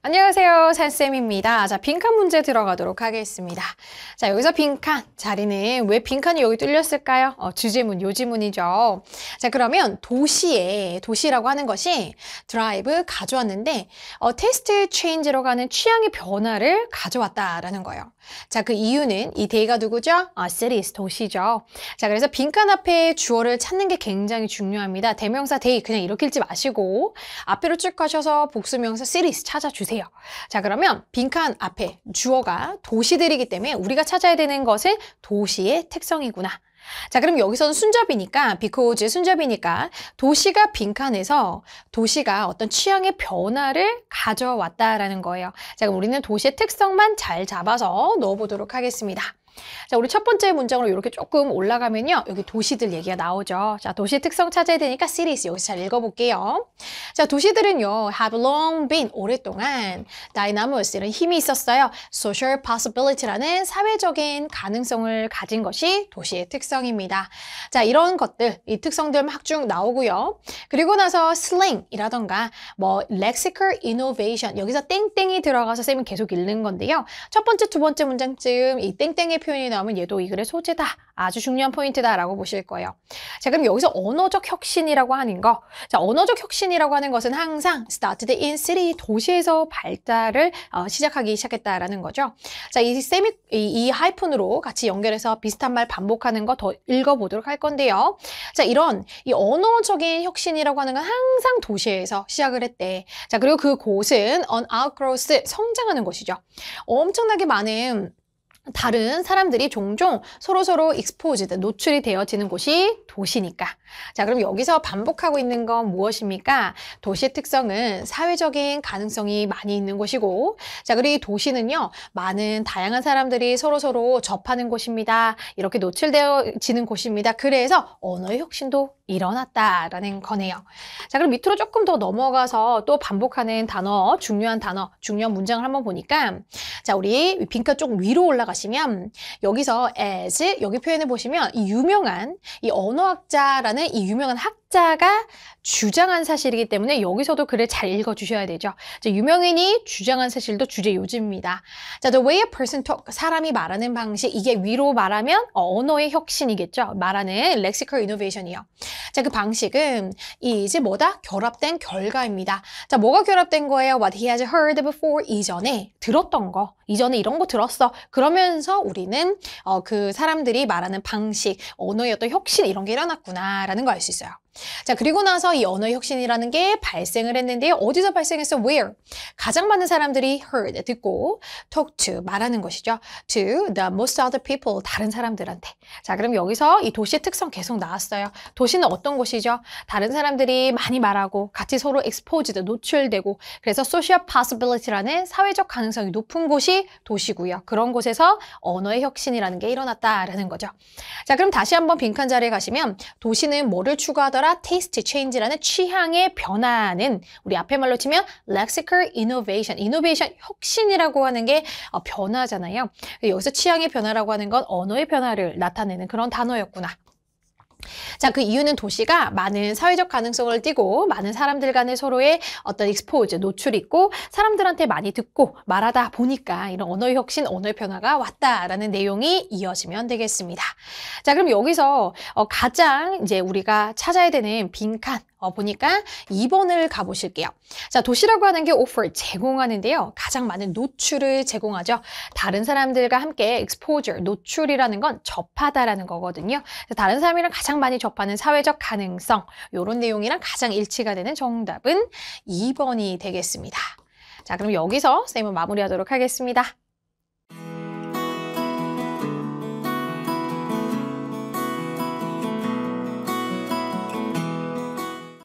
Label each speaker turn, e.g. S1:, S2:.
S1: 안녕하세요. 살쌤입니다 자, 빈칸 문제 들어가도록 하겠습니다. 자, 여기서 빈칸 자리는 왜 빈칸이 여기 뚫렸을까요? 어, 주제문, 요지문이죠. 자, 그러면 도시에, 도시라고 하는 것이 드라이브 가져왔는데 어, 테스트 체인지로 가는 취향의 변화를 가져왔다라는 거예요. 자, 그 이유는 이 데이가 누구죠? 아, c 리스 도시죠. 자, 그래서 빈칸 앞에 주어를 찾는 게 굉장히 중요합니다. 대명사 데이 그냥 이렇게 읽지 마시고 앞으로 쭉 가셔서 복수명사 c 리스 찾아주세요. 주세요. 자 그러면 빈칸 앞에 주어가 도시들이기 때문에 우리가 찾아야 되는 것은 도시의 특성이구나. 자 그럼 여기서는 순접이니까 비코즈 순접이니까 도시가 빈칸에서 도시가 어떤 취향의 변화를 가져왔다라는 거예요. 자 그럼 우리는 도시의 특성만 잘 잡아서 넣어보도록 하겠습니다. 자, 우리 첫 번째 문장으로 이렇게 조금 올라가면요. 여기 도시들 얘기가 나오죠. 자, 도시 특성 찾아야 되니까 cities 여기서 잘 읽어볼게요. 자, 도시들은요. have long been 오랫동안 dynamos 이런 힘이 있었어요. social possibility라는 사회적인 가능성을 가진 것이 도시의 특성입니다. 자, 이런 것들, 이 특성들 막 쭉 나오고요. 그리고 나서 slang이라던가 뭐 lexical innovation 여기서 땡땡이 들어가서 쌤이 계속 읽는 건데요. 첫 번째, 두 번째 문장쯤 이 땡땡의 동사의 표현이 나오면 얘도 이 글의 소재다. 아주 중요한 포인트다라고 보실 거예요. 자, 그럼 여기서 언어적 혁신이라고 하는 거. 자, 언어적 혁신이라고 하는 것은 항상 started in city, 도시에서 발달을 어, 시작하기 시작했다라는 거죠. 자, 이 세미, 이, 이 하이픈으로 같이 연결해서 비슷한 말 반복하는 거 더 읽어보도록 할 건데요. 자, 이런 이 언어적인 혁신이라고 하는 건 항상 도시에서 시작을 했대. 자, 그리고 그 곳은 on outgrowth, 성장하는 곳이죠. 엄청나게 많은 다른 사람들이 종종 서로서로 익스포지드, 노출이 되어지는 곳이 도시니까. 자, 그럼 여기서 반복하고 있는 건 무엇입니까? 도시의 특성은 사회적인 가능성이 많이 있는 곳이고, 자, 그리고 이 도시는요, 많은 다양한 사람들이 서로서로 접하는 곳입니다. 이렇게 노출되어지는 곳입니다. 그래서 언어의 혁신도 일어났다라는 거네요. 자, 그럼 밑으로 조금 더 넘어가서 또 반복하는 단어, 중요한 단어, 중요한 문장을 한번 보니까 자, 우리 빈칸 쪽 위로 올라가시면 여기서 as 여기 표현해 보시면 이 유명한 이 언어학자라는 이 유명한 학자가 주장한 사실이기 때문에 여기서도 글을 잘 읽어 주셔야 되죠. 자, 유명인이 주장한 사실도 주제 요지입니다. 자, the way a person talk 사람이 말하는 방식 이게 위로 말하면 언어의 혁신이겠죠. 말하는 lexical innovation이요. 자, 그 방식은 이 이제 뭐다? 결합된 결과입니다. 자, 뭐가 결합된 거예요? What he has heard before 이전에 들었던 거, 이전에 이런 거 들었어. 그러면서 우리는 어, 그 사람들이 말하는 방식, 언어의 어떤 혁신 이런 게 일어났구나라는 거 알 수 있어요. 자, 그리고 나서 이 언어 혁신이라는 게 발생을 했는데요. 어디서 발생했어? Where? 가장 많은 사람들이 heard, 듣고 talk to, 말하는 것이죠. to the most other people, 다른 사람들한테. 자, 그럼 여기서 이 도시의 특성 계속 나왔어요. 도시는 어떤 곳이죠? 다른 사람들이 많이 말하고 같이 서로 exposed, 노출되고 그래서 social possibility라는 사회적 가능성이 높은 곳이 도시고요. 그런 곳에서 언어의 혁신이라는 게 일어났다라는 거죠. 자, 그럼 다시 한번 빈칸 자리에 가시면 도시는 뭐를 추구하더라? 따라 테이스트 체인지라는 취향의 변화는 우리 앞에 말로 치면 lexical innovation, innovation 혁신이라고 하는 게 어, 변화잖아요. 여기서 취향의 변화라고 하는 건 언어의 변화를 나타내는 그런 단어였구나. 자, 그 이유는 도시가 많은 사회적 가능성을 띠고 많은 사람들 간의 서로의 어떤 익스포즈, 노출이 있고 사람들한테 많이 듣고 말하다 보니까 이런 언어의 혁신, 언어의 변화가 왔다라는 내용이 이어지면 되겠습니다. 자, 그럼 여기서 어, 가장 이제 우리가 찾아야 되는 빈칸, 어, 보니까 2번을 가보실게요. 자, 도시라고 하는 게 offer, 제공하는데요. 가장 많은 노출을 제공하죠. 다른 사람들과 함께 exposure, 노출이라는 건 접하다라는 거거든요. 다른 사람이랑 가장 많이 접하는 사회적 가능성, 이런 내용이랑 가장 일치가 되는 정답은 2번이 되겠습니다. 자, 그럼 여기서 쌤은 마무리하도록 하겠습니다.